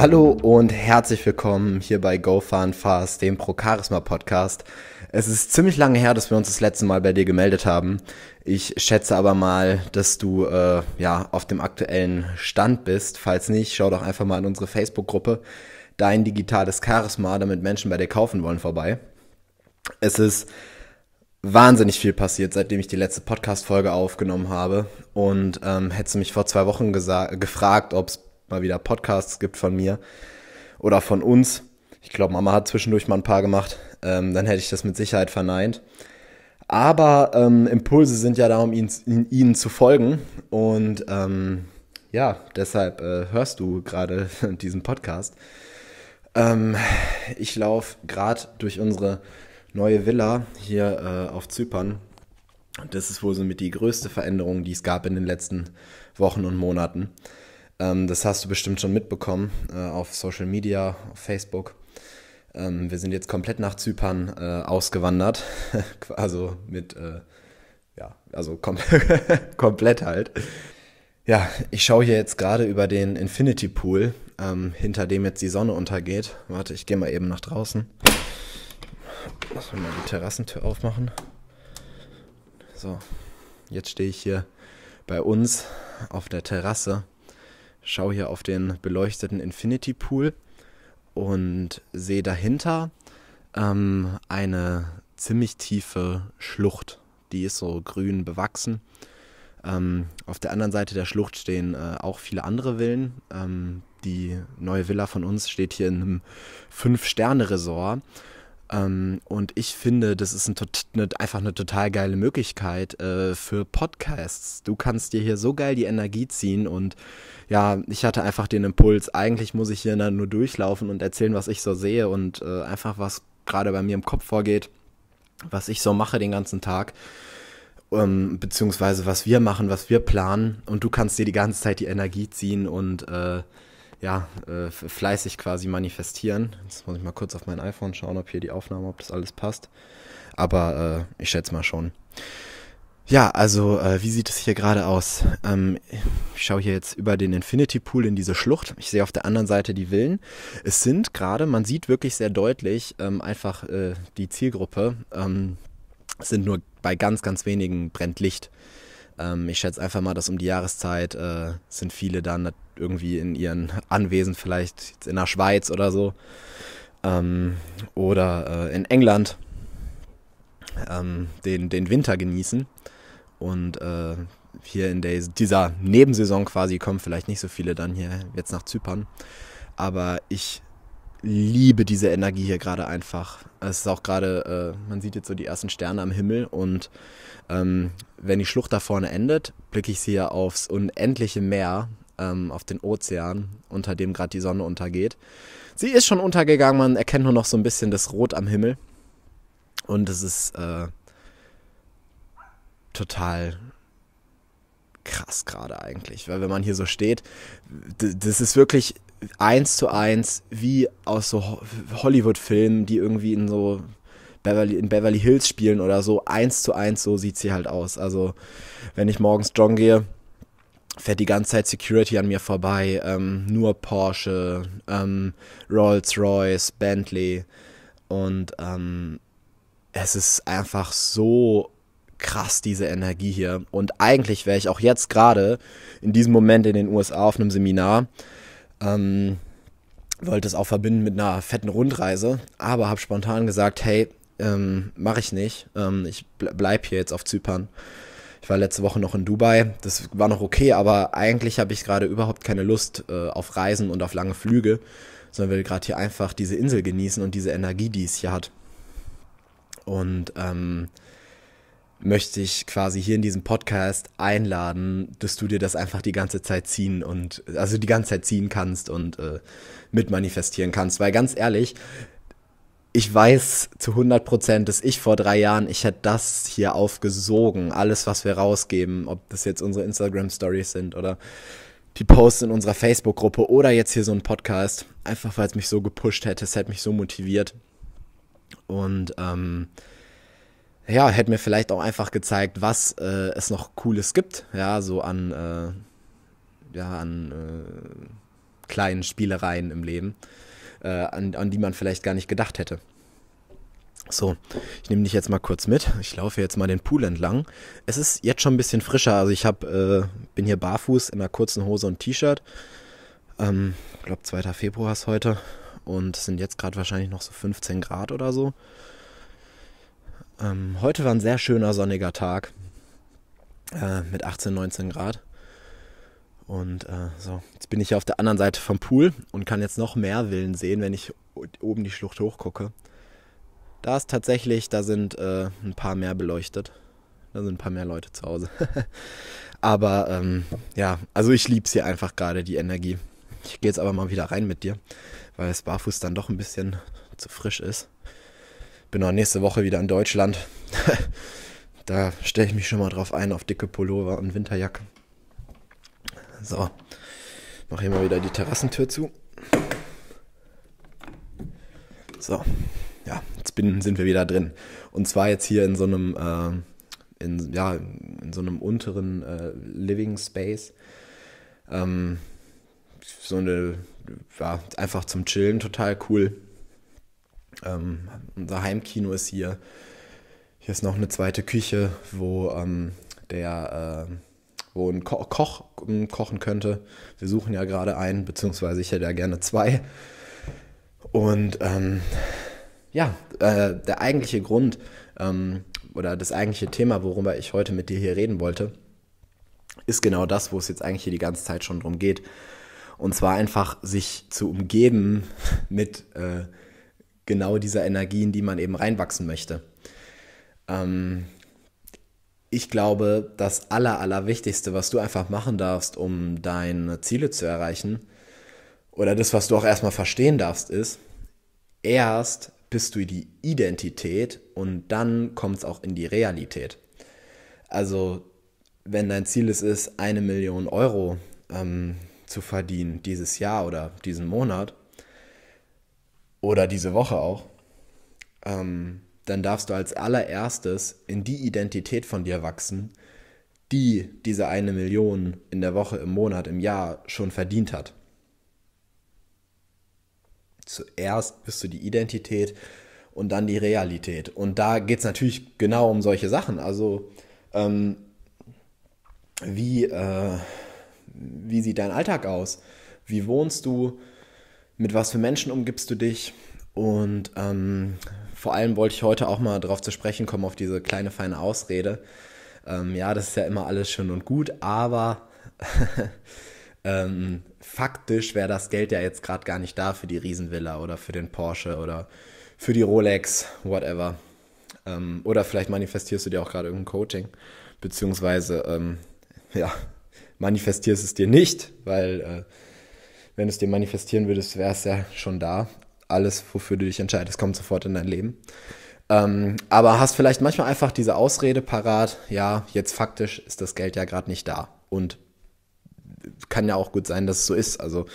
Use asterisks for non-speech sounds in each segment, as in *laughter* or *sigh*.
Hallo und herzlich willkommen hier bei Go Fast, dem Pro Charisma Podcast. Es ist ziemlich lange her, dass wir uns das letzte Mal bei dir gemeldet haben. Ich schätze aber mal, dass du äh, ja auf dem aktuellen Stand bist. Falls nicht, schau doch einfach mal in unsere Facebook-Gruppe Dein digitales Charisma, damit Menschen bei dir kaufen wollen, vorbei. Es ist wahnsinnig viel passiert, seitdem ich die letzte Podcast-Folge aufgenommen habe. Und ähm, hättest du mich vor zwei Wochen gefragt, ob es mal wieder Podcasts gibt von mir oder von uns. Ich glaube, Mama hat zwischendurch mal ein paar gemacht. Ähm, dann hätte ich das mit Sicherheit verneint. Aber ähm, Impulse sind ja da, um ihnen, ihnen zu folgen. Und ähm, ja, deshalb äh, hörst du gerade *laughs* diesen Podcast. Ähm, ich laufe gerade durch unsere neue Villa hier äh, auf Zypern. Das ist wohl so mit die größte Veränderung, die es gab in den letzten Wochen und Monaten. Ähm, das hast du bestimmt schon mitbekommen äh, auf Social Media, auf Facebook. Ähm, wir sind jetzt komplett nach Zypern äh, ausgewandert. *laughs* also mit, äh, ja, also kom *laughs* komplett halt. Ja, ich schaue hier jetzt gerade über den Infinity Pool, ähm, hinter dem jetzt die Sonne untergeht. Warte, ich gehe mal eben nach draußen. Lass mal die Terrassentür aufmachen. So, jetzt stehe ich hier bei uns auf der Terrasse schaue hier auf den beleuchteten Infinity Pool und sehe dahinter ähm, eine ziemlich tiefe Schlucht. Die ist so grün bewachsen. Ähm, auf der anderen Seite der Schlucht stehen äh, auch viele andere Villen. Ähm, die neue Villa von uns steht hier in einem Fünf-Sterne-Resort ähm, und ich finde, das ist ein, eine, einfach eine total geile Möglichkeit äh, für Podcasts. Du kannst dir hier so geil die Energie ziehen und ja, ich hatte einfach den Impuls, eigentlich muss ich hier nur durchlaufen und erzählen, was ich so sehe und äh, einfach was gerade bei mir im Kopf vorgeht, was ich so mache den ganzen Tag. Ähm, beziehungsweise was wir machen, was wir planen und du kannst dir die ganze Zeit die Energie ziehen und äh, ja, äh, fleißig quasi manifestieren. Jetzt muss ich mal kurz auf mein iPhone schauen, ob hier die Aufnahme, ob das alles passt. Aber äh, ich schätze mal schon. Ja, also äh, wie sieht es hier gerade aus? Ähm, ich schaue hier jetzt über den Infinity Pool in diese Schlucht. Ich sehe auf der anderen Seite die Villen. Es sind gerade, man sieht wirklich sehr deutlich ähm, einfach äh, die Zielgruppe. Ähm, es sind nur bei ganz, ganz wenigen brennt Licht. Ähm, ich schätze einfach mal, dass um die Jahreszeit äh, sind viele dann irgendwie in ihren Anwesen, vielleicht in der Schweiz oder so. Ähm, oder äh, in England ähm, den, den Winter genießen. Und äh, hier in der, dieser Nebensaison quasi kommen vielleicht nicht so viele dann hier jetzt nach Zypern. Aber ich liebe diese Energie hier gerade einfach. Es ist auch gerade, äh, man sieht jetzt so die ersten Sterne am Himmel und ähm, wenn die Schlucht da vorne endet, blicke ich sie ja aufs unendliche Meer ähm, auf den Ozean, unter dem gerade die Sonne untergeht. Sie ist schon untergegangen, man erkennt nur noch so ein bisschen das Rot am Himmel. Und es ist äh, total krass gerade eigentlich, weil wenn man hier so steht, das ist wirklich eins zu eins wie aus so Hollywood-Filmen, die irgendwie in so Beverly, in Beverly Hills spielen oder so, eins zu eins, so sieht sie halt aus. Also wenn ich morgens joggen gehe, fährt die ganze Zeit Security an mir vorbei, ähm, nur Porsche, ähm, Rolls-Royce, Bentley und ähm, es ist einfach so krass, diese Energie hier. Und eigentlich wäre ich auch jetzt gerade in diesem Moment in den USA auf einem Seminar, ähm, wollte es auch verbinden mit einer fetten Rundreise, aber habe spontan gesagt, hey, ähm, mache ich nicht, ähm, ich bleib hier jetzt auf Zypern ich war letzte Woche noch in Dubai, das war noch okay, aber eigentlich habe ich gerade überhaupt keine Lust äh, auf Reisen und auf lange Flüge, sondern will gerade hier einfach diese Insel genießen und diese Energie, die es hier hat. Und ähm, möchte ich quasi hier in diesem Podcast einladen, dass du dir das einfach die ganze Zeit ziehen und also die ganze Zeit ziehen kannst und äh, mitmanifestieren kannst. Weil ganz ehrlich, ich weiß zu 100 Prozent, dass ich vor drei Jahren, ich hätte das hier aufgesogen, alles, was wir rausgeben, ob das jetzt unsere Instagram-Stories sind oder die Posts in unserer Facebook-Gruppe oder jetzt hier so ein Podcast, einfach weil es mich so gepusht hätte, es hätte mich so motiviert. Und ähm, ja, hätte mir vielleicht auch einfach gezeigt, was äh, es noch Cooles gibt, ja, so an, äh, ja, an äh, kleinen Spielereien im Leben äh, an, an die man vielleicht gar nicht gedacht hätte. So, ich nehme dich jetzt mal kurz mit. Ich laufe jetzt mal den Pool entlang. Es ist jetzt schon ein bisschen frischer. Also ich hab, äh, bin hier barfuß in einer kurzen Hose und T-Shirt. Ähm, ich ähm, glaube 2. Februar ist heute. Und es sind jetzt gerade wahrscheinlich noch so 15 Grad oder so. Ähm, heute war ein sehr schöner sonniger Tag. Äh, mit 18, 19 Grad. Und äh, so, jetzt bin ich auf der anderen Seite vom Pool und kann jetzt noch mehr Villen sehen, wenn ich oben die Schlucht hochgucke. Da ist tatsächlich, da sind äh, ein paar mehr beleuchtet. Da sind ein paar mehr Leute zu Hause. *laughs* aber ähm, ja, also ich liebe es hier einfach gerade, die Energie. Ich gehe jetzt aber mal wieder rein mit dir, weil es barfuß dann doch ein bisschen zu frisch ist. Bin auch nächste Woche wieder in Deutschland. *laughs* da stelle ich mich schon mal drauf ein auf dicke Pullover und Winterjacke. So, mache hier mal wieder die Terrassentür zu. So, ja, jetzt bin, sind wir wieder drin. Und zwar jetzt hier in so einem, äh, in, ja, in so einem unteren äh, Living Space. Ähm, so eine, ja, einfach zum Chillen total cool. Ähm, unser Heimkino ist hier. Hier ist noch eine zweite Küche, wo ähm, der äh, wo ein Ko Koch hm, kochen könnte. Wir suchen ja gerade einen, beziehungsweise ich hätte ja gerne zwei. Und ähm, ja, äh, der eigentliche Grund ähm, oder das eigentliche Thema, worüber ich heute mit dir hier reden wollte, ist genau das, wo es jetzt eigentlich hier die ganze Zeit schon drum geht. Und zwar einfach sich zu umgeben *laughs* mit äh, genau dieser Energie, in die man eben reinwachsen möchte. Ähm, ich glaube, das Aller, Allerwichtigste, was du einfach machen darfst, um deine Ziele zu erreichen, oder das, was du auch erstmal verstehen darfst, ist, erst bist du die Identität und dann kommt es auch in die Realität. Also, wenn dein Ziel es ist, eine Million Euro ähm, zu verdienen dieses Jahr oder diesen Monat oder diese Woche auch, ähm, dann darfst du als allererstes in die Identität von dir wachsen, die diese eine Million in der Woche, im Monat, im Jahr schon verdient hat. Zuerst bist du die Identität und dann die Realität. Und da geht es natürlich genau um solche Sachen. Also ähm, wie, äh, wie sieht dein Alltag aus? Wie wohnst du? Mit was für Menschen umgibst du dich? Und ähm, vor allem wollte ich heute auch mal darauf zu sprechen kommen, auf diese kleine feine Ausrede. Ähm, ja, das ist ja immer alles schön und gut, aber *laughs* ähm, faktisch wäre das Geld ja jetzt gerade gar nicht da für die Riesenvilla oder für den Porsche oder für die Rolex, whatever. Ähm, oder vielleicht manifestierst du dir auch gerade irgendein Coaching, beziehungsweise, ähm, ja, manifestierst es dir nicht, weil äh, wenn du es dir manifestieren würdest, wäre es ja schon da alles, wofür du dich entscheidest, kommt sofort in dein Leben. Ähm, aber hast vielleicht manchmal einfach diese Ausrede parat, ja, jetzt faktisch ist das Geld ja gerade nicht da. Und kann ja auch gut sein, dass es so ist. Also,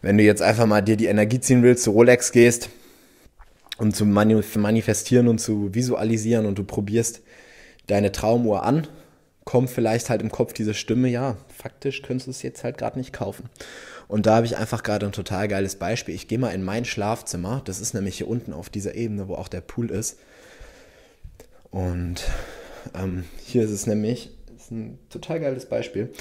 wenn du jetzt einfach mal dir die Energie ziehen willst, zu Rolex gehst, und zu manifestieren und zu visualisieren und du probierst deine Traumuhr an kommt vielleicht halt im Kopf diese Stimme, ja, faktisch könntest du es jetzt halt gerade nicht kaufen. Und da habe ich einfach gerade ein total geiles Beispiel. Ich gehe mal in mein Schlafzimmer, das ist nämlich hier unten auf dieser Ebene, wo auch der Pool ist. Und ähm, hier ist es nämlich, ist ein total geiles Beispiel.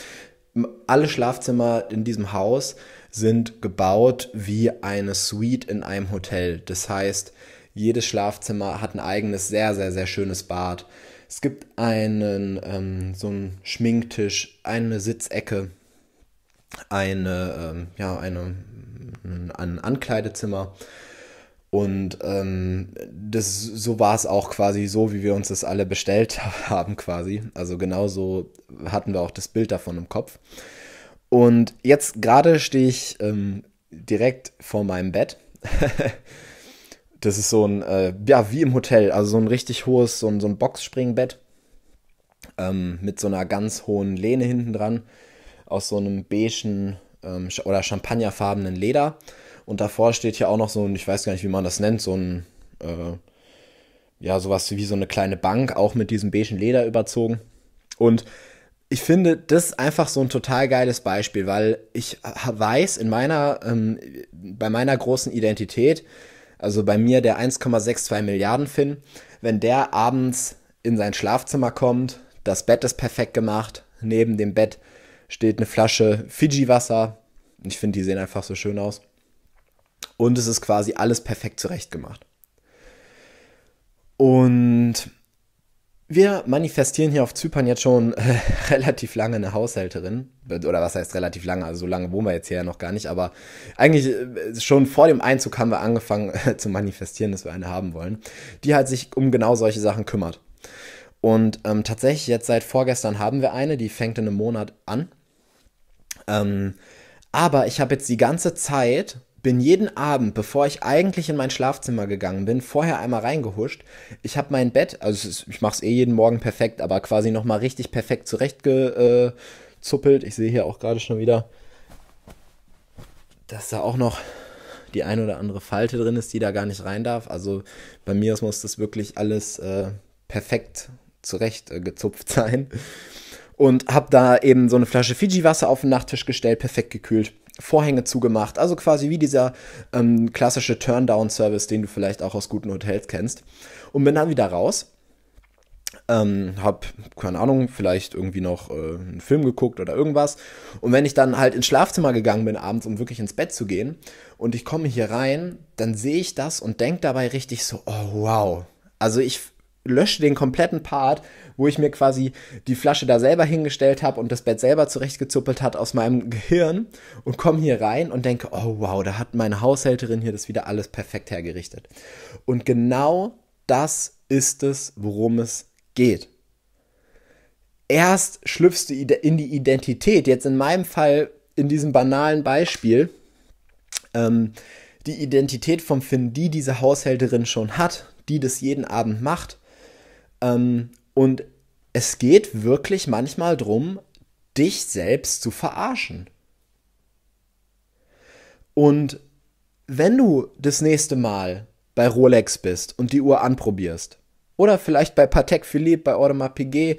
Alle Schlafzimmer in diesem Haus sind gebaut wie eine Suite in einem Hotel. Das heißt, jedes Schlafzimmer hat ein eigenes sehr, sehr, sehr schönes Bad es gibt einen, ähm, so einen Schminktisch, eine Sitzecke, eine, ähm, ja, eine, ein Ankleidezimmer. Und ähm, das, so war es auch quasi so, wie wir uns das alle bestellt *laughs* haben quasi. Also genauso hatten wir auch das Bild davon im Kopf. Und jetzt gerade stehe ich ähm, direkt vor meinem Bett *laughs* Das ist so ein, äh, ja, wie im Hotel, also so ein richtig hohes, so ein, so ein Boxspringbett ähm, mit so einer ganz hohen Lehne hinten dran aus so einem beigen ähm, oder champagnerfarbenen Leder. Und davor steht hier auch noch so ein, ich weiß gar nicht, wie man das nennt, so ein, äh, ja, sowas wie so eine kleine Bank, auch mit diesem beigen Leder überzogen. Und ich finde das einfach so ein total geiles Beispiel, weil ich weiß in meiner, ähm, bei meiner großen Identität, also bei mir der 1,62 Milliarden Finn, wenn der abends in sein Schlafzimmer kommt, das Bett ist perfekt gemacht, neben dem Bett steht eine Flasche Fiji-Wasser. Ich finde, die sehen einfach so schön aus. Und es ist quasi alles perfekt zurecht gemacht. Und wir manifestieren hier auf Zypern jetzt schon äh, *laughs* relativ lange eine Haushälterin. Oder was heißt relativ lange? Also so lange wohnen wir jetzt hier ja noch gar nicht. Aber eigentlich äh, schon vor dem Einzug haben wir angefangen *laughs* äh, zu manifestieren, dass wir eine haben wollen, die halt sich um genau solche Sachen kümmert. Und ähm, tatsächlich jetzt seit vorgestern haben wir eine, die fängt in einem Monat an. Ähm, aber ich habe jetzt die ganze Zeit bin jeden Abend, bevor ich eigentlich in mein Schlafzimmer gegangen bin, vorher einmal reingehuscht. Ich habe mein Bett, also ich mache es eh jeden Morgen perfekt, aber quasi nochmal richtig perfekt zurechtgezuppelt. Äh, ich sehe hier auch gerade schon wieder, dass da auch noch die ein oder andere Falte drin ist, die da gar nicht rein darf. Also bei mir muss das wirklich alles äh, perfekt zurechtgezupft äh, *laughs* sein. Und habe da eben so eine Flasche Fiji-Wasser auf den Nachttisch gestellt, perfekt gekühlt Vorhänge zugemacht. Also quasi wie dieser ähm, klassische Turndown-Service, den du vielleicht auch aus guten Hotels kennst. Und bin dann wieder raus. Ähm, hab, keine Ahnung, vielleicht irgendwie noch äh, einen Film geguckt oder irgendwas. Und wenn ich dann halt ins Schlafzimmer gegangen bin abends, um wirklich ins Bett zu gehen, und ich komme hier rein, dann sehe ich das und denke dabei richtig so, oh wow. Also ich, lösche den kompletten Part, wo ich mir quasi die Flasche da selber hingestellt habe und das Bett selber zurechtgezuppelt hat aus meinem Gehirn und komme hier rein und denke, oh wow, da hat meine Haushälterin hier das wieder alles perfekt hergerichtet. Und genau das ist es, worum es geht. Erst schlüpfst du in die Identität, jetzt in meinem Fall in diesem banalen Beispiel, ähm, die Identität vom Finn, die diese Haushälterin schon hat, die das jeden Abend macht ähm, und es geht wirklich manchmal darum, dich selbst zu verarschen. Und wenn du das nächste Mal bei Rolex bist und die Uhr anprobierst, oder vielleicht bei Patek Philippe, bei Audemars Piguet,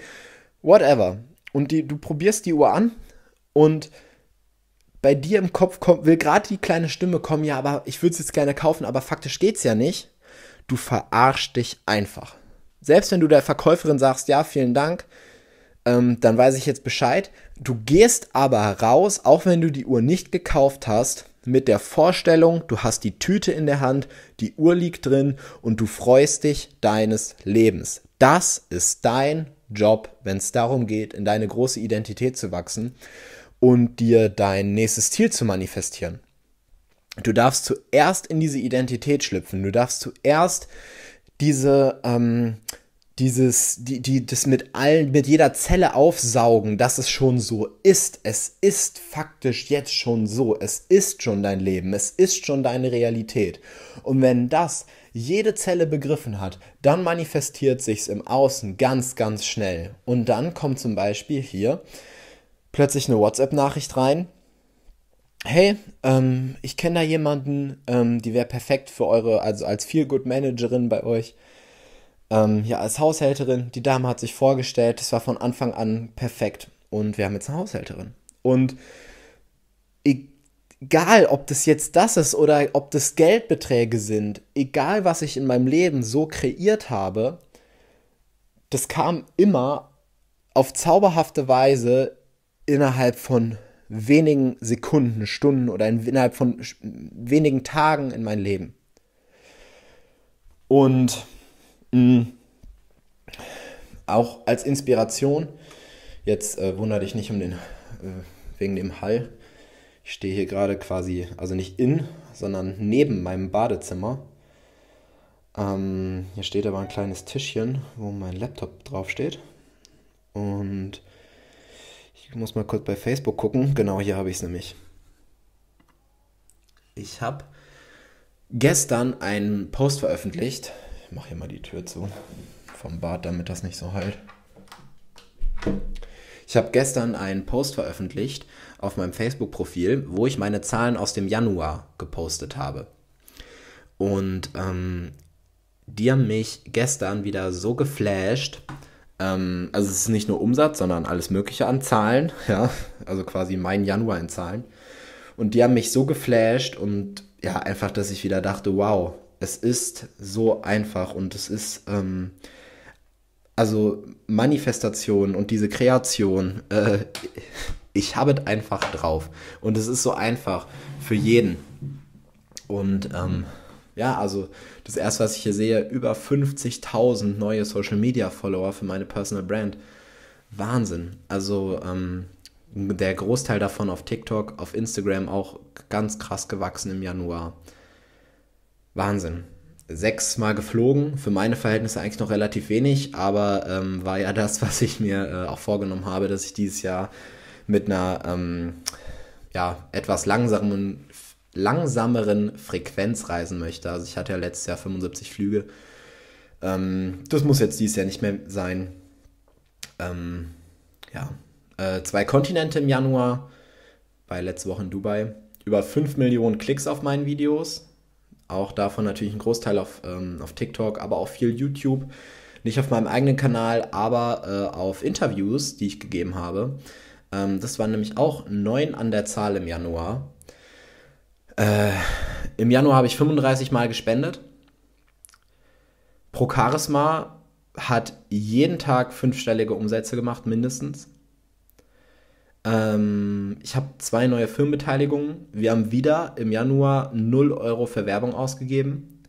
whatever, und die, du probierst die Uhr an und bei dir im Kopf kommt, will gerade die kleine Stimme kommen, ja, aber ich würde es jetzt gerne kaufen, aber faktisch geht es ja nicht. Du verarschst dich einfach. Selbst wenn du der Verkäuferin sagst, ja, vielen Dank, ähm, dann weiß ich jetzt Bescheid. Du gehst aber raus, auch wenn du die Uhr nicht gekauft hast, mit der Vorstellung, du hast die Tüte in der Hand, die Uhr liegt drin und du freust dich deines Lebens. Das ist dein Job, wenn es darum geht, in deine große Identität zu wachsen und dir dein nächstes Ziel zu manifestieren. Du darfst zuerst in diese Identität schlüpfen, du darfst zuerst diese, ähm, dieses, die, die, das mit allen, mit jeder Zelle aufsaugen, dass es schon so ist. Es ist faktisch jetzt schon so. Es ist schon dein Leben. Es ist schon deine Realität. Und wenn das jede Zelle begriffen hat, dann manifestiert sich's im Außen ganz, ganz schnell. Und dann kommt zum Beispiel hier plötzlich eine WhatsApp-Nachricht rein hey, ähm, ich kenne da jemanden, ähm, die wäre perfekt für eure, also als Feel-Good-Managerin bei euch. Ähm, ja, als Haushälterin. Die Dame hat sich vorgestellt, es war von Anfang an perfekt. Und wir haben jetzt eine Haushälterin. Und egal, ob das jetzt das ist oder ob das Geldbeträge sind, egal was ich in meinem Leben so kreiert habe, das kam immer auf zauberhafte Weise innerhalb von wenigen Sekunden, Stunden oder innerhalb von wenigen Tagen in mein Leben. Und mh, mm, auch als Inspiration, jetzt äh, wundere dich nicht um den, äh, wegen dem Hall. Ich stehe hier gerade quasi, also nicht in, sondern neben meinem Badezimmer. Ähm, hier steht aber ein kleines Tischchen, wo mein Laptop draufsteht. Und ich muss mal kurz bei Facebook gucken. Genau, hier habe ich es nämlich. Ich habe gestern einen Post veröffentlicht. Ich mache hier mal die Tür zu vom Bad, damit das nicht so heilt. Ich habe gestern einen Post veröffentlicht auf meinem Facebook-Profil, wo ich meine Zahlen aus dem Januar gepostet habe. Und ähm, die haben mich gestern wieder so geflasht, ähm, also es ist nicht nur Umsatz, sondern alles Mögliche an Zahlen. *laughs* Ja, also quasi mein Januar in Zahlen. Und die haben mich so geflasht und ja, einfach, dass ich wieder dachte, wow, es ist so einfach und es ist, ähm, also Manifestation und diese Kreation, äh, *laughs* ich habe es einfach drauf. Und es ist so einfach für jeden. Und ähm, ja, also das erste, was ich hier sehe, über 50.000 neue Social Media Follower für meine Personal Brand. Wahnsinn. Also ähm, der Großteil davon auf TikTok, auf Instagram auch ganz krass gewachsen im Januar. Wahnsinn. Sechsmal geflogen, für meine Verhältnisse eigentlich noch relativ wenig, aber ähm, war ja das, *laughs* was ich mir äh, auch vorgenommen habe, dass ich dieses Jahr mit einer ähm, ja, etwas langsamen langsameren Frequenz reisen möchte. Also ich hatte ja letztes Jahr 75 Flüge. Ähm, das muss jetzt dieses Jahr nicht mehr sein. Ähm, ja, äh, zwei Kontinente im Januar, bei letzte Woche in Dubai. Über 5 Millionen Klicks auf meinen Videos. Auch davon natürlich ein Großteil auf, ähm, auf TikTok, aber auch viel YouTube. Nicht auf meinem eigenen Kanal, aber äh, auf Interviews, die ich gegeben habe. Ähm, das waren nämlich auch neun an der Zahl im Januar äh, Im Januar habe ich 35 Mal gespendet. Pro Charisma hat jeden Tag fünfstellige Umsätze gemacht, mindestens. Ähm, ich habe zwei neue Firmenbeteiligungen. Wir haben wieder im Januar 0 Euro für Werbung ausgegeben.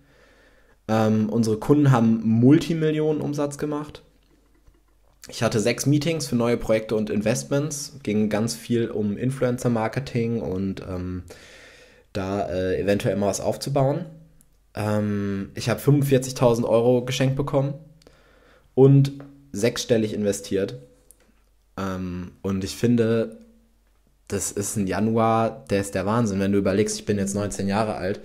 Ähm, unsere Kunden haben Multimillionen Umsatz gemacht. Ich hatte sechs Meetings für neue Projekte und Investments. Ging ganz viel um Influencer-Marketing und ähm, da äh, eventuell mal was aufzubauen. Ähm, ich habe 45.000 Euro geschenkt bekommen und sechsstellig investiert. Ähm, und ich finde, das ist ein Januar, der ist der Wahnsinn, wenn du überlegst, ich bin jetzt 19 Jahre alt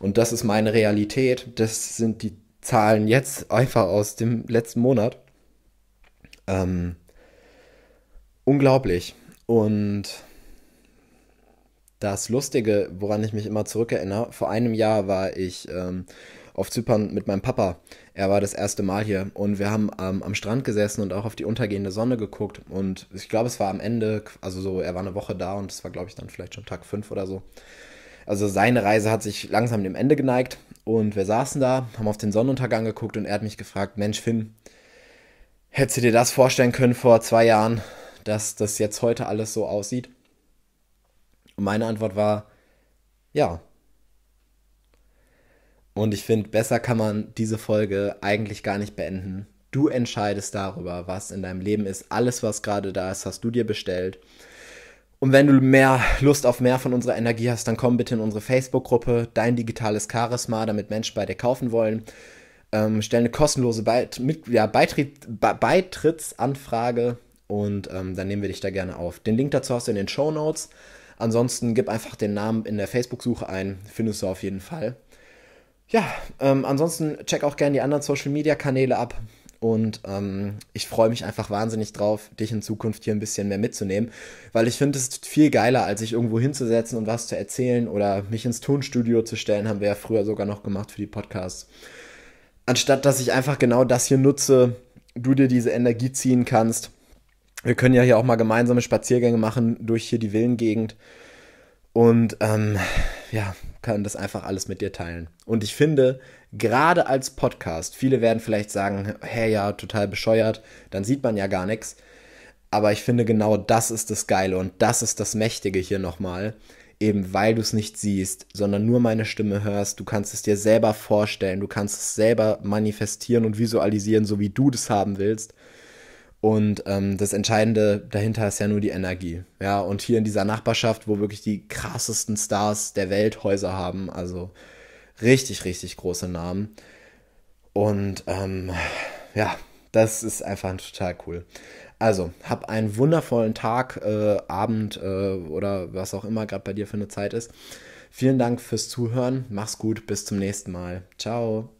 und das ist meine Realität. Das sind die Zahlen jetzt einfach aus dem letzten Monat. Ähm, unglaublich. Und das Lustige, woran ich mich immer zurückerinnere, vor einem Jahr war ich ähm, auf Zypern mit meinem Papa. Er war das erste Mal hier und wir haben ähm, am Strand gesessen und auch auf die untergehende Sonne geguckt. Und ich glaube, es war am Ende, also so, er war eine Woche da und es war, glaube ich, dann vielleicht schon Tag 5 oder so. Also seine Reise hat sich langsam dem Ende geneigt und wir saßen da, haben auf den Sonnenuntergang geguckt und er hat mich gefragt, Mensch Finn, hättest du dir das vorstellen können vor zwei Jahren, dass das jetzt heute alles so aussieht? Und meine Antwort war, ja. Und ich finde, besser kann man diese Folge eigentlich gar nicht beenden. Du entscheidest darüber, was in deinem Leben ist. Alles, was gerade da ist, hast du dir bestellt. Und wenn du mehr Lust auf mehr von unserer Energie hast, dann komm bitte in unsere Facebook-Gruppe, dein digitales Charisma, damit Menschen bei dir kaufen wollen. Ähm, stell eine kostenlose Beit mit, ja, Beitritt, Be Beitrittsanfrage und ähm, dann nehmen wir dich da gerne auf. Den Link dazu hast du in den Show Notes. Ansonsten gib einfach den Namen in der Facebook-Suche ein, findest du auf jeden Fall. Ja, ähm, ansonsten check auch gerne die anderen Social-Media-Kanäle ab. Und ähm, ich freue mich einfach wahnsinnig drauf, dich in Zukunft hier ein bisschen mehr mitzunehmen, weil ich finde es viel geiler, als sich irgendwo hinzusetzen und was zu erzählen oder mich ins Tonstudio zu stellen, haben wir ja früher sogar noch gemacht für die Podcasts. Anstatt dass ich einfach genau das hier nutze, du dir diese Energie ziehen kannst wir können ja hier auch mal gemeinsame Spaziergänge machen durch hier die Villengegend. Und ähm, ja, kann das einfach alles mit dir teilen. Und ich finde, gerade als Podcast, viele werden vielleicht sagen, hey ja, total bescheuert, dann sieht man ja gar nichts. Aber ich finde, genau das ist das Geile und das ist das Mächtige hier nochmal. Eben weil du es nicht siehst, sondern nur meine Stimme hörst. Du kannst es dir selber vorstellen, du kannst es selber manifestieren und visualisieren, so wie du das haben willst. Und ähm, das Entscheidende dahinter ist ja nur die Energie. Ja, und hier in dieser Nachbarschaft, wo wirklich die krassesten Stars der Welt Häuser haben, also richtig, richtig große Namen. Und ähm, ja, das ist einfach total cool. Also, hab einen wundervollen Tag, äh, Abend äh, oder was auch immer gerade bei dir für eine Zeit ist. Vielen Dank fürs Zuhören. Mach's gut. Bis zum nächsten Mal. Ciao.